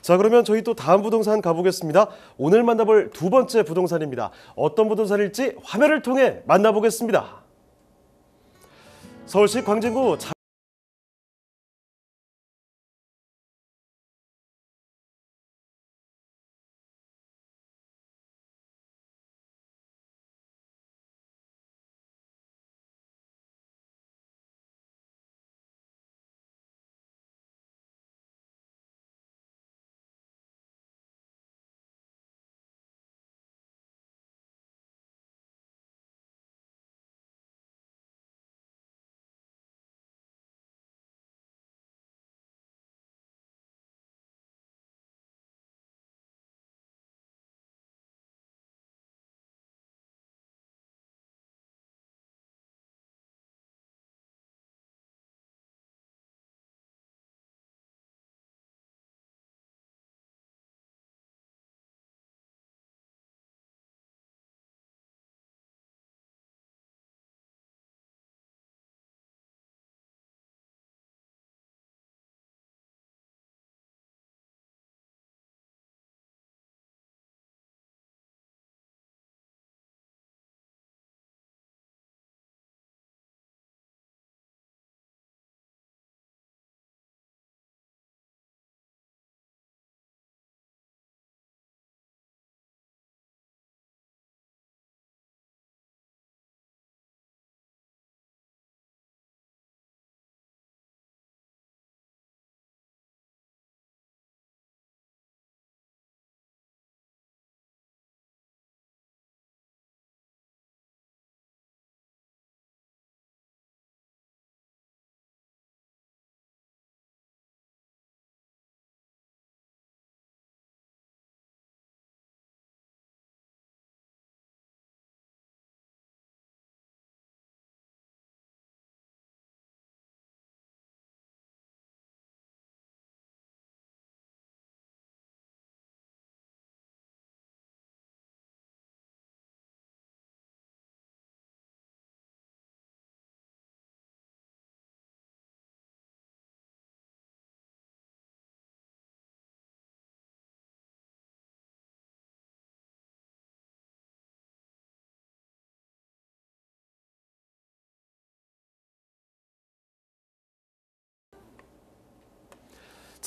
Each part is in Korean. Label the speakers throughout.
Speaker 1: 자 그러면 저희 또 다음 부동산 가보겠습니다. 오늘 만나볼 두 번째 부동산입니다. 어떤 부동산일지 화면을 통해 만나보겠습니다. 서울시 광진구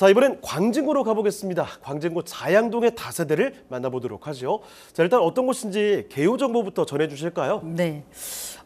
Speaker 1: 자 이번엔 광진구로 가보겠습니다. 광진구 자양동의 다세대를 만나보도록 하죠. 자 일단 어떤 곳인지 개요 정보부터 전해주실까요?
Speaker 2: 네.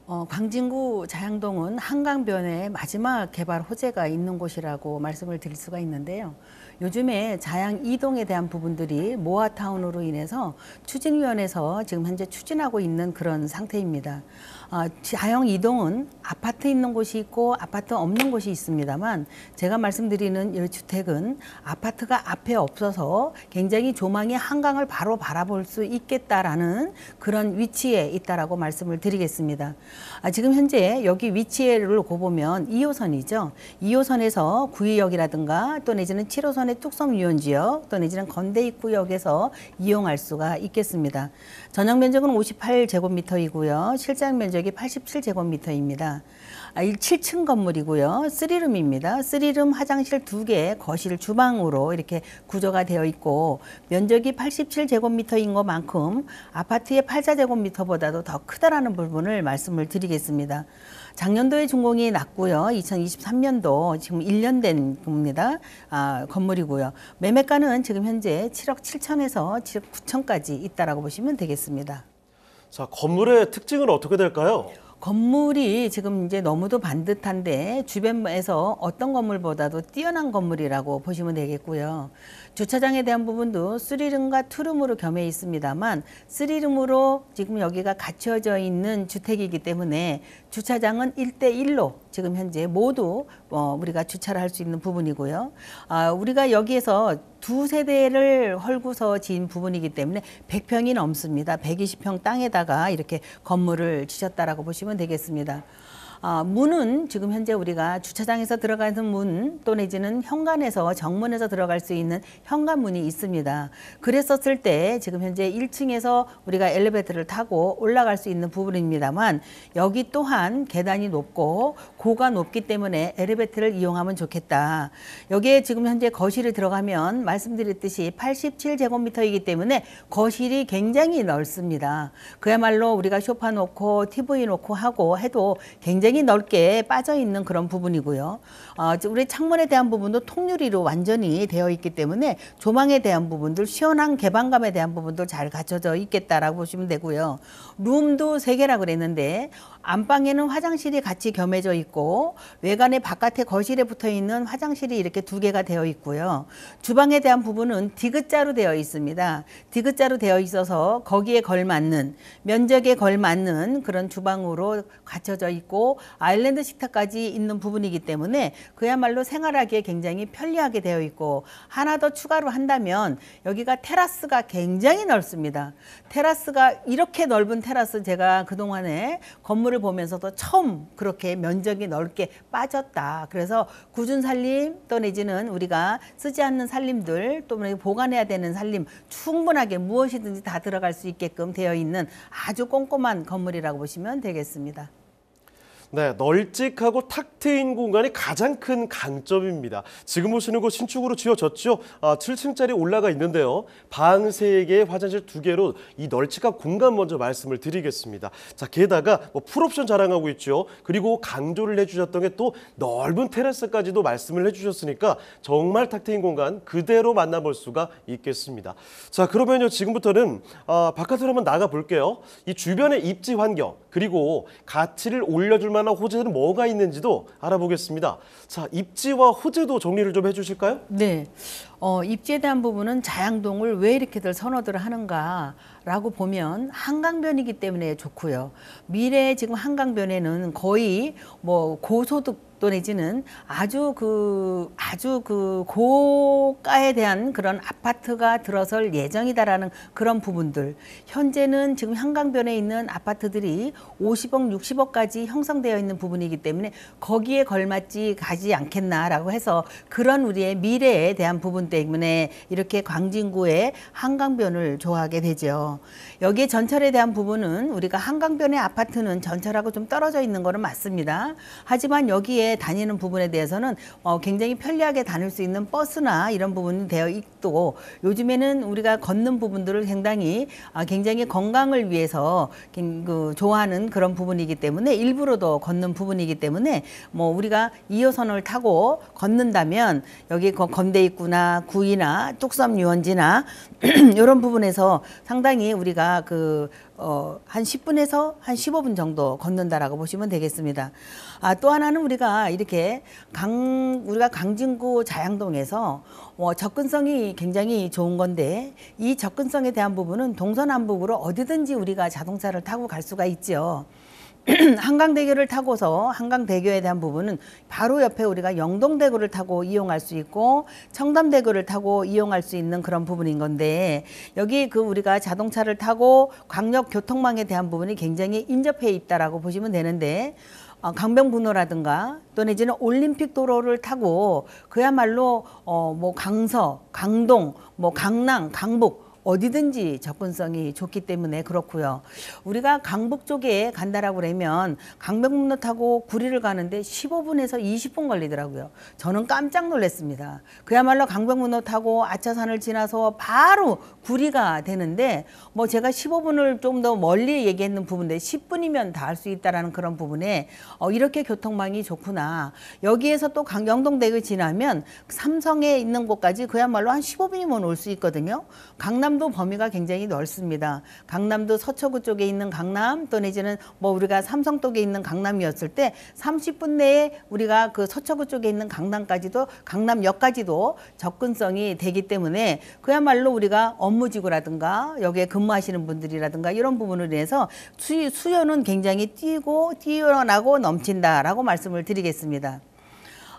Speaker 2: 어, 광진구 자양동은 한강변에 마지막 개발 호재가 있는 곳이라고 말씀을 드릴 수가 있는데요. 요즘에 자양 이동에 대한 부분들이 모아타운으로 인해서 추진위원회에서 지금 현재 추진하고 있는 그런 상태입니다. 아, 자영 이동은 아파트 있는 곳이 있고 아파트 없는 곳이 있습니다만 제가 말씀드리는 이 주택은 아파트가 앞에 없어서 굉장히 조망이 한강을 바로 바라볼 수 있겠다라는 그런 위치에 있다라고 말씀을 드리겠습니다. 아, 지금 현재 여기 위치를 고 보면 2호선이죠. 2호선에서 구의역이라든가 또 내지는 7호선 수도권의 t 섬 유원지역 또 내지는 건대 입구역에서 이용할 수가 있겠습니다. 전용 면적은 58제곱미터이고요. 실장 면적이 87제곱미터입니다. 7층 아, 건물이고요. 3룸입니다. 3룸 화장실 2개, 거실, 주방으로 이렇게 구조가 되어 있고 면적이 87제곱미터인 것만큼 아파트의 8제곱미터보다도 자더 크다라는 부분을 말씀을 드리겠습니다. 작년도에 준공이 났고요. 2023년도 지금 1년 된 겁니다. 아, 건물이고요. 매매가는 지금 현재 7억 7천에서 7억 9천까지 있다라고 보시면 되겠습니다. 자,
Speaker 1: 건물의 특징은 어떻게 될까요?
Speaker 2: 건물이 지금 이제 너무도 반듯한데 주변에서 어떤 건물보다도 뛰어난 건물이라고 보시면 되겠고요. 주차장에 대한 부분도 쓰리룸과 투룸으로 겸해 있습니다만 쓰리룸으로 지금 여기가 갖춰져 있는 주택이기 때문에 주차장은 일대일로 지금 현재 모두 어, 우리가 주차를 할 수 있는 부분이고요. 아, 우리가 여기에서 두 세대를 헐고서 지은 부분이기 때문에 100평이 넘습니다. 120평 땅에다가 이렇게 건물을 지셨다라고 보시면 되겠습니다. 어, 문은 지금 현재 우리가 주차장에서 들어가는 문 또 내지는 현관에서 정문에서 들어갈 수 있는 현관문이 있습니다. 그랬었을 때 지금 현재 1층에서 우리가 엘리베이터를 타고 올라갈 수 있는 부분입니다만 여기 또한 계단이 높고 고가 높기 때문에 엘리베이터를 이용하면 좋겠다. 여기에 지금 현재 거실에 들어가면 말씀드렸듯이 87제곱미터이기 때문에 거실이 굉장히 넓습니다. 그야말로 우리가 쇼파 놓고 TV 놓고 하고 해도 굉장히 굉장히 넓게 빠져 있는 그런 부분이고요. 어, 우리 창문에 대한 부분도 통유리로 완전히 되어 있기 때문에 조망에 대한 부분들, 시원한 개방감에 대한 부분도 잘 갖춰져 있겠다라고 보시면 되고요. 룸도 세 개라고 그랬는데 안방에는 화장실이 같이 겸해져 있고 외관의 바깥에 거실에 붙어 있는 화장실이 이렇게 두 개가 되어 있고요. 주방에 대한 부분은 디귿자로 되어 있습니다. 디귿자로 되어 있어서 거기에 걸맞는 면적에 걸맞는 그런 주방으로 갖춰져 있고 아일랜드 식탁까지 있는 부분이기 때문에 그야말로 생활하기에 굉장히 편리하게 되어 있고 하나 더 추가로 한다면 여기가 테라스가 굉장히 넓습니다. 테라스가 이렇게 넓은 테라스 제가 그동안에 건물을 시험을 보면서도 처음 그렇게 면적이 넓게 빠졌다. 그래서 구은 살림 또 내지는 우리가 쓰지 않는 살림들 또 보관해야 되는 살림 충분하게 무엇이든지 다 들어갈 수 있게끔 되어 있는 아주 꼼꼼한 건물이라고 보시면 되겠습니다.
Speaker 1: 네, 널찍하고 탁 트인 공간이 가장 큰 강점입니다. 지금 보시는 곳 신축으로 지어졌죠. 아, 7층짜리 올라가 있는데요. 방 3개, 화장실 2개로 이 널찍한 공간 먼저 말씀을 드리겠습니다. 자, 게다가 뭐 풀옵션 자랑하고 있죠. 그리고 강조를 해주셨던 게 또 넓은 테라스까지도 말씀을 해주셨으니까 정말 탁 트인 공간 그대로 만나볼 수가 있겠습니다. 자, 그러면요. 지금부터는 아, 바깥으로 한번 나가볼게요. 이 주변의 입지 환경 그리고 가치를 올려줄 만한 호재는 뭐가 있는지도 알아보겠습니다. 자, 입지와 호재도 정리를 좀 해주실까요?
Speaker 2: 네. 어, 입지에 대한 부분은 자양동을 왜 이렇게들 선호들 하는가라고 보면 한강변이기 때문에 좋고요. 미래에 지금 한강변에는 거의 뭐 고소득 또 내지는 아주 그 아주 그 고가에 대한 그런 아파트가 들어설 예정이다라는 그런 부분들 현재는 지금 한강변에 있는 아파트들이 50억 60억까지 형성되어 있는 부분이기 때문에 거기에 걸맞지 가지 않겠나라고 해서 그런 우리의 미래에 대한 부분 때문에 이렇게 광진구의 한강변을 좋아하게 되죠. 여기 에 전철에 대한 부분은 우리가 한강변의 아파트는 전철하고 좀 떨어져 있는 거는 맞습니다. 하지만 여기에 다니는 부분에 대해서는 어, 굉장히 편리하게 다닐 수 있는 버스나 이런 부분이 되어 있고 요즘에는 우리가 걷는 부분들을 굉장히 아, 굉장히 건강을 위해서 그, 좋아하는 그런 부분이기 때문에 일부러도 걷는 부분이기 때문에 뭐 우리가 2호선을 타고 걷는다면 여기 건대 있구나 구이나 뚝섬 유원지나 이런 부분에서 상당히 우리가 그 어, 한 10분에서 한 15분 정도 걷는다라고 보시면 되겠습니다. 아, 또 하나는 우리가 이렇게 강, 우리가 강진구 자양동에서 어, 접근성이 굉장히 좋은 건데 이 접근성에 대한 부분은 동서남북으로 어디든지 우리가 자동차를 타고 갈 수가 있죠. 한강대교를 타고서 한강대교에 대한 부분은 바로 옆에 우리가 영동대교를 타고 이용할 수 있고 청담대교를 타고 이용할 수 있는 그런 부분인 건데 여기 그 우리가 자동차를 타고 광역교통망에 대한 부분이 굉장히 인접해 있다라고 보시면 되는데 어, 강변분로라든가 또 내지는 올림픽 도로를 타고 그야말로 어 뭐 강서, 강동, 뭐 강남, 강북 어디든지 접근성이 좋기 때문에 그렇고요. 우리가 강북 쪽에 간다라고 그러면 강백북로 타고 구리를 가는데 15분에서 20분 걸리더라고요. 저는 깜짝 놀랐습니다. 그야말로 강백북로 타고 아차산을 지나서 바로 구리가 되는데 뭐 제가 15분을 좀 더 멀리 얘기했는 부분인데 10분이면 다 할 수 있다라는 그런 부분에 어, 이렇게 교통망이 좋구나. 여기에서 또 강경동대교 지나면 삼성에 있는 곳까지 그야말로 한 15분이면 올 수 있거든요. 강남 강남도 범위가 굉장히 넓습니다. 강남도 서초구 쪽에 있는 강남 또 내지는 뭐 우리가 삼성 쪽에 있는 강남이었을 때 30분 내에 우리가 그 서초구 쪽에 있는 강남까지도 강남역까지도 접근성이 되기 때문에 그야말로 우리가 업무지구라든가 여기에 근무하시는 분들이라든가 이런 부분을 위해서 수, 수요는 굉장히 뛰고 뛰어나고 넘친다라고 말씀을 드리겠습니다.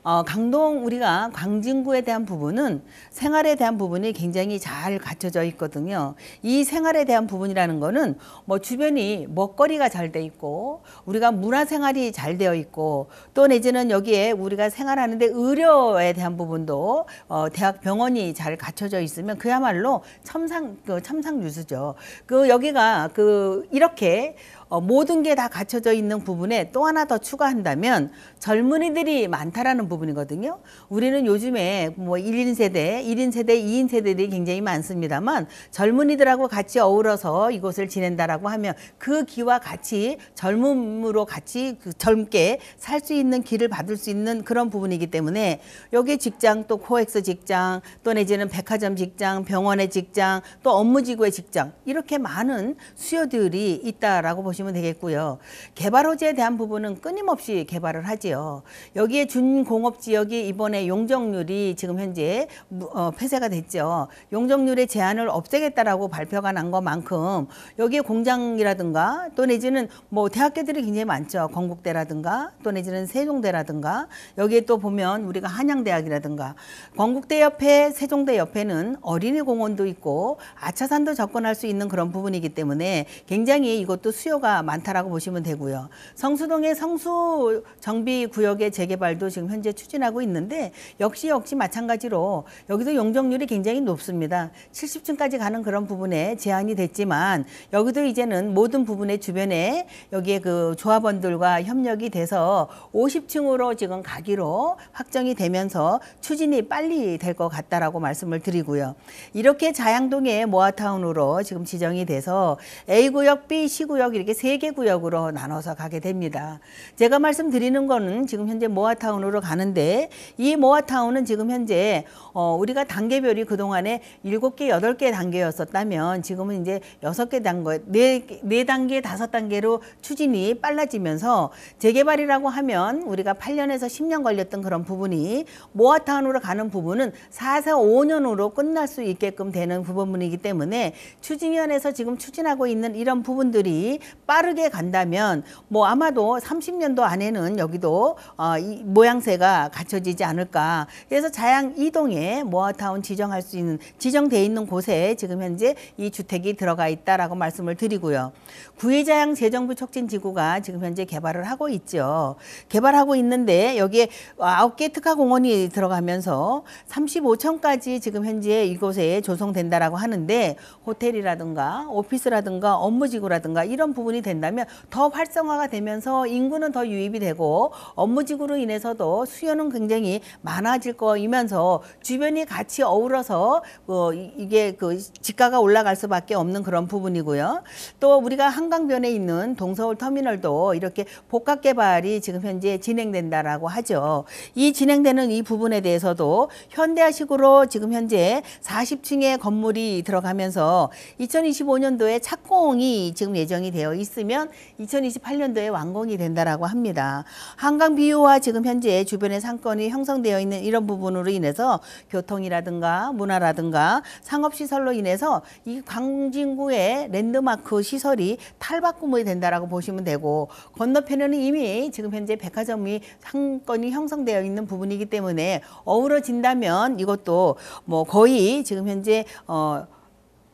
Speaker 2: 어, 강동 우리가 광진구에 대한 부분은 생활에 대한 부분이 굉장히 잘 갖춰져 있거든요. 이 생활에 대한 부분이라는 거는 뭐 주변이 먹거리가 잘 돼 있고 우리가 문화 생활이 잘 되어 있고 또 내지는 여기에 우리가 생활하는데 의료에 대한 부분도 어, 대학 병원이 잘 갖춰져 있으면 그야말로 첨상 그 첨상 유수죠. 그 여기가 그 이렇게 어, 모든 게 다 갖춰져 있는 부분에 또 하나 더 추가한다면 젊은이들이 많다라는 부분이거든요. 우리는 요즘에 뭐 1인 세대, 1인 세대, 2인 세대들이 굉장히 많습니다만 젊은이들하고 같이 어우러서 이곳을 지낸다라고 하면 그 기와 같이 젊음으로 같이 그 젊게 살 수 있는 길을 받을 수 있는 그런 부분이기 때문에 여기 직장 또 코엑스 직장 또 내지는 백화점 직장, 병원의 직장 또 업무 지구의 직장 이렇게 많은 수요들이 있다라고 보시면 보시면 되겠고요. 개발 호재에 대한 부분은 끊임없이 개발을 하지요. 여기에 준공업 지역이 이번에 용적률이 지금 현재 어, 폐쇄가 됐죠. 용적률의 제한을 없애겠다라고 발표가 난 것만큼 여기에 공장이라든가 또 내지는 뭐 대학교들이 굉장히 많죠. 건국대라든가 또 내지는 세종대라든가 여기에 또 보면 우리가 한양대학이라든가 건국대 옆에 세종대 옆에는 어린이 공원도 있고 아차산도 접근할 수 있는 그런 부분이기 때문에 굉장히 이것도 수요가 필요가 많다라고 보시면 되고요. 성수동의 성수 정비 구역의 재개발도 지금 현재 추진하고 있는데 역시 역시 마찬가지로 여기도 용적률이 굉장히 높습니다. 70층까지 가는 그런 부분에 제한이 됐지만 여기도 이제는 모든 부분의 주변에 여기에 그 조합원들과 협력이 돼서 50층으로 지금 가기로 확정이 되면서 추진이 빨리 될 것 같다라고 말씀을 드리고요. 이렇게 자양동의 모아타운으로 지금 지정이 돼서 A구역, B, C구역 이렇게 세개 구역으로 나눠서 가게 됩니다. 제가 말씀드리는 거는 지금 현재 모아타운으로 가는데 이 모아타운은 지금 현재 어, 우리가 단계별이 그동안에 일곱 개 여덟 개 단계였었다면 지금은 이제 여섯 개 단계, 네, 네 단계, 다섯 단계로 추진이 빨라지면서 재개발이라고 하면 우리가 8년에서 10년 걸렸던 그런 부분이 모아타운으로 가는 부분은 4, 4, 5년으로 끝날 수 있게끔 되는 부분이기 때문에 추진위원회에서 지금 추진하고 있는 이런 부분들이 빠르게 간다면 뭐 아마도 30년도 안에는 여기도 어, 이 모양새가 갖춰지지 않을까. 그래서 자양 이동에 모아타운 지정할 수 있는 지정돼 있는 곳에 지금 현재 이 주택이 들어가 있다라고 말씀을 드리고요. 구의자양 재정부 촉진지구가 지금 현재 개발을 하고 있죠. 개발하고 있는데 여기에 아홉 개 특화공원이 들어가면서 35층까지 지금 현재 이곳에 조성된다라고 하는데 호텔이라든가 오피스라든가 업무지구라든가 이런 부분이 적용이 된다면 더 활성화가 되면서 인구는 더 유입이 되고 업무지구로 인해서도 수요는 굉장히 많아질 거이면서 주변이 같이 어우러서 어, 이게 그 지가가 올라갈 수밖에 없는 그런 부분이고요. 또 우리가 한강변에 있는 동서울 터미널도 이렇게 복합 개발이 지금 현재 진행된다라고 하죠. 이 진행되는 이 부분에 대해서도 현대화식으로 지금 현재 40층의 건물이 들어가면서 2025년도에 착공이 지금 예정이 되어 있습니다. 있으면 2028년도에 완공이 된다라고 합니다. 한강 비유와 지금 현재 주변의 상권이 형성되어 있는 이런 부분으로 인해서 교통이라든가 문화라든가 상업시설로 인해서 이 광진구의 랜드마크 시설이 탈바꿈이 된다라고 보시면 되고 건너편에는 이미 지금 현재 백화점이 상권이 형성되어 있는 부분이기 때문에 어우러진다면 이것도 뭐 거의 지금 현재 어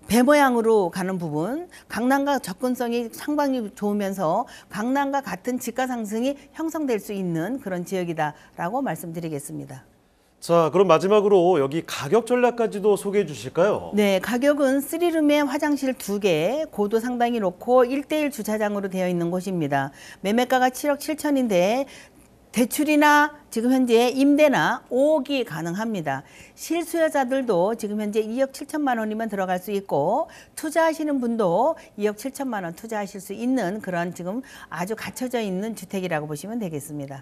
Speaker 2: 배 모양으로 가는 부분, 강남과 접근성이 상당히 좋으면서 강남과 같은 집가 상승이 형성될 수 있는 그런 지역이다라고 말씀드리겠습니다.
Speaker 1: 자, 그럼 마지막으로 여기 가격 전략까지도 소개해 주실까요?
Speaker 2: 네, 가격은 쓰룸에 화장실 두개 고도 상당히 높고 일대일 주차장으로 되어 있는 곳입니다. 매매가가 7억 7천인데 대출이나 지금 현재 임대나 5억이 가능합니다. 실수요자들도 지금 현재 2억 7천만 원이면 들어갈 수 있고 투자하시는 분도 2억 7천만 원 투자하실 수 있는 그런 지금 아주 갖춰져 있는 주택이라고 보시면 되겠습니다.